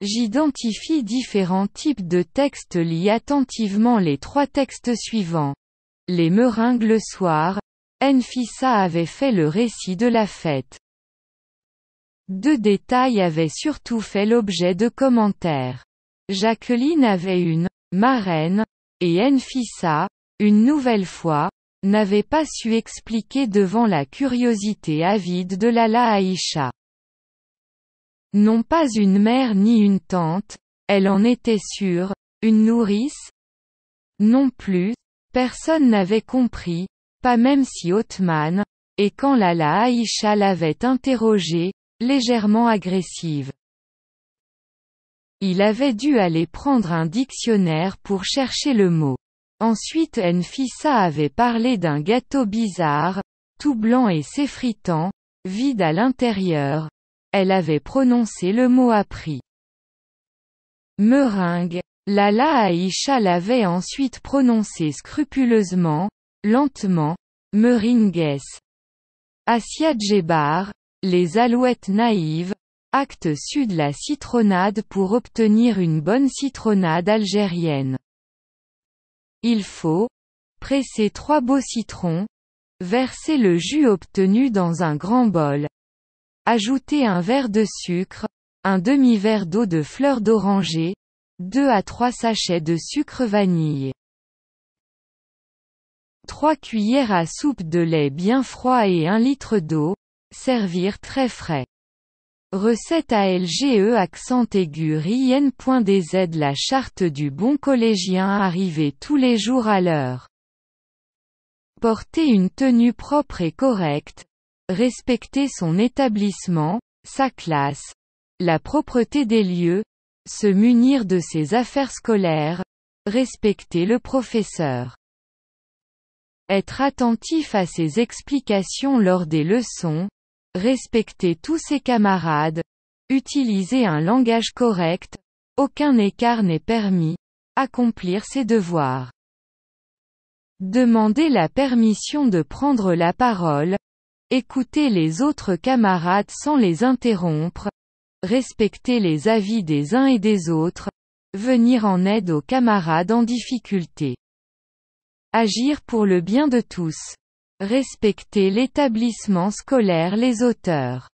J'identifie différents types de textes lis attentivement les trois textes suivants. Les meringues le soir, Enfissa avait fait le récit de la fête. Deux détails avaient surtout fait l'objet de commentaires. Jacqueline avait une marraine, et Enfissa, une nouvelle fois, n'avait pas su expliquer devant la curiosité avide de Lala Aïcha. Non pas une mère ni une tante, elle en était sûre, une nourrice Non plus, personne n'avait compris, pas même si Othman, et quand Lala Aïcha l'avait interrogée, légèrement agressive. Il avait dû aller prendre un dictionnaire pour chercher le mot. Ensuite Enfissa avait parlé d'un gâteau bizarre, tout blanc et s'effritant, vide à l'intérieur, elle avait prononcé le mot appris. Meringue. La Aïcha l'avait ensuite prononcé scrupuleusement, lentement, meringues. Asia les alouettes naïves, acte sud la citronnade pour obtenir une bonne citronnade algérienne. Il faut presser trois beaux citrons, verser le jus obtenu dans un grand bol, Ajoutez un verre de sucre, un demi-verre d'eau de fleur d'oranger, 2 à 3 sachets de sucre vanille. 3 cuillères à soupe de lait bien froid et 1 litre d'eau, servir très frais. Recette LGE accent aigu rien.dz La charte du bon collégien arrivé tous les jours à l'heure. Portez une tenue propre et correcte, respecter son établissement, sa classe, la propreté des lieux, se munir de ses affaires scolaires, respecter le professeur. Être attentif à ses explications lors des leçons, respecter tous ses camarades, utiliser un langage correct, aucun écart n'est permis, accomplir ses devoirs. Demander la permission de prendre la parole, Écoutez les autres camarades sans les interrompre. Respecter les avis des uns et des autres. Venir en aide aux camarades en difficulté. Agir pour le bien de tous. Respecter l'établissement scolaire les auteurs.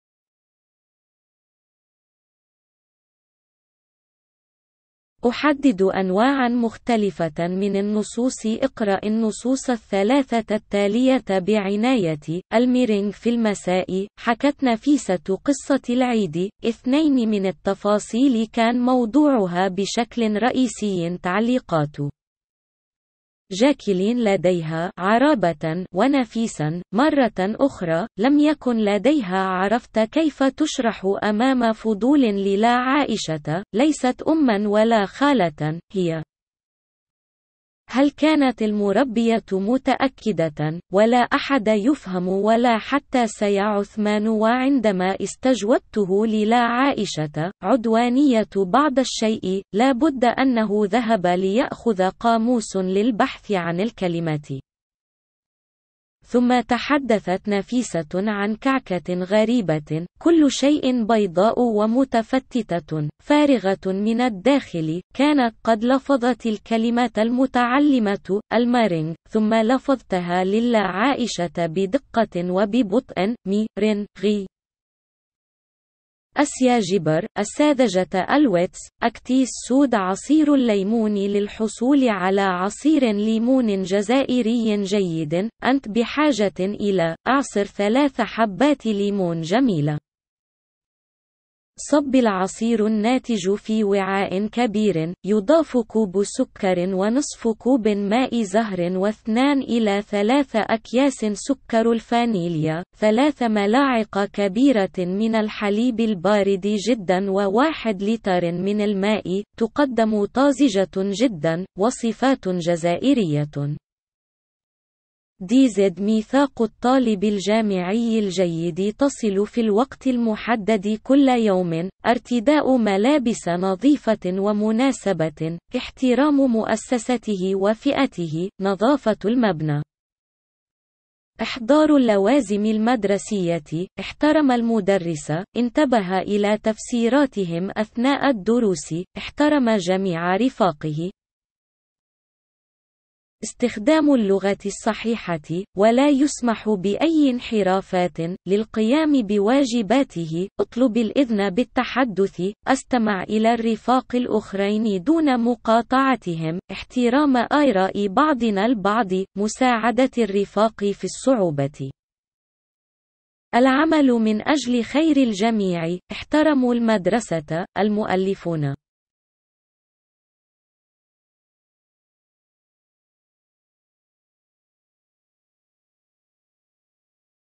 أحدد أنواعا مختلفة من النصوص اقرأ النصوص الثلاثة التالية بعناية الميرينغ في المساء حكت نفيسة قصة العيد اثنين من التفاصيل كان موضوعها بشكل رئيسي تعليقات جاكلين لديها عرابة ونفيسا مرة أخرى لم يكن لديها عرفت كيف تشرح أمام فضول للا عائشة ليست أما ولا خالة هي هل كانت المربية متأكدة؟ ولا أحد يفهم ولا حتى سيا عثمان وعندما استجوبته للا عائشة عدوانية بعض الشيء لا بد أنه ذهب ليأخذ قاموس للبحث عن الكلمات ثم تحدثت نفيسة عن كعكة غريبة، كل شيء بيضاء ومتفتتة، فارغة من الداخل، كانت قد لفظت الكلمة المتعلمة، المارينج، ثم لفظتها للا عائشة بدقة وببطء، مي، غي، أسيا جبر الساذجة الويتس أكتيس سود عصير الليمون للحصول على عصير ليمون جزائري جيد أنت بحاجة إلى أعصر ثلاث حبات ليمون جميلة صب العصير الناتج في وعاء كبير، يضاف كوب سكر ونصف كوب ماء زهر واثنان إلى ثلاث أكياس سكر الفانيليا، ثلاث ملاعق كبيرة من الحليب البارد جدا وواحد لتر من الماء، تقدم طازجة جدا، وصفات جزائرية ديزد ميثاق الطالب الجامعي الجيد تصل في الوقت المحدد كل يوم ارتداء ملابس نظيفة ومناسبة احترام مؤسسته وفئته نظافة المبنى إحضار اللوازم المدرسية احترم المدرس انتبه إلى تفسيراتهم أثناء الدروس احترم جميع رفاقه استخدام اللغة الصحيحة، ولا يسمح بأي انحرافات، للقيام بواجباته، اطلب الإذن بالتحدث، استمع إلى الرفاق الأخرين دون مقاطعتهم، احترام آراء بعضنا البعض، مساعدة الرفاق في الصعوبة. العمل من أجل خير الجميع، احترموا المدرسة، المؤلفون